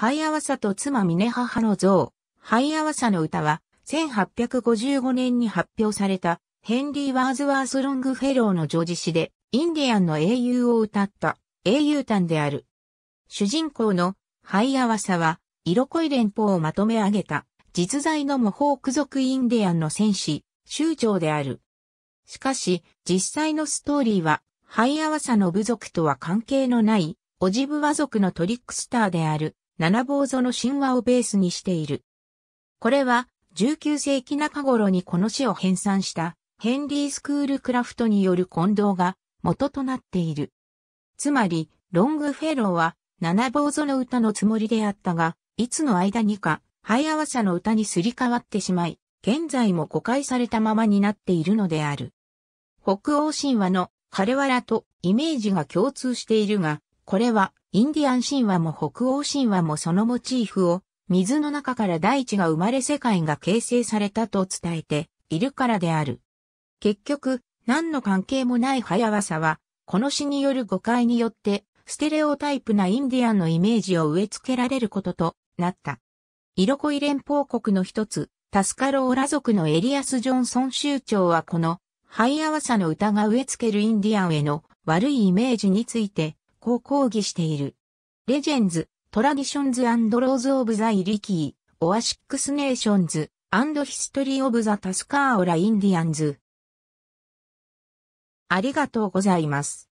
ハイアワサと妻ミハ母の像、ハイアワサの歌は、1855年に発表された、ヘンリー・ワーズワース・ロングフェローの女児詩で、インディアンの英雄を歌った英雄譚である。主人公のハイアワサは、色恋連邦をまとめ上げた、実在の模倣区族インディアンの戦士、酋長である。しかし、実際のストーリーは、ハイアワサの部族とは関係のない、オジブワ族のトリックスターである、七坊主の神話をベースにしている。これは、19世紀中頃にこの詩を編纂したヘンリー・スクールクラフトによる混同が元となっている。つまり、ロングフェローは七坊主の歌のつもりであったが、いつの間にか、イアワサの歌にすり替わってしまい、現在も誤解されたままになっているのである。北欧神話の彼ワとイメージが共通しているが、これは、インディアン神話も北欧神話もそのモチーフを、水の中から大地が生まれ世界が形成されたと伝えているからである。結局、何の関係もない早わさは、この詩による誤解によって、ステレオタイプなインディアンのイメージを植え付けられることとなった。イロコイ連邦国の一つ、タスカローラ族のエリアス・ジョンソン州長はこの、ハイアワサの歌が植え付けるインディアンへの悪いイメージについてこう抗議している。レジェンズ、トラディションズローズ・オブ・ザ・イリキー、オアシックス・ネーションズ、アンド・ヒストリー・オブ・ザ・タスカーオラ・インディアンズ。ありがとうございます。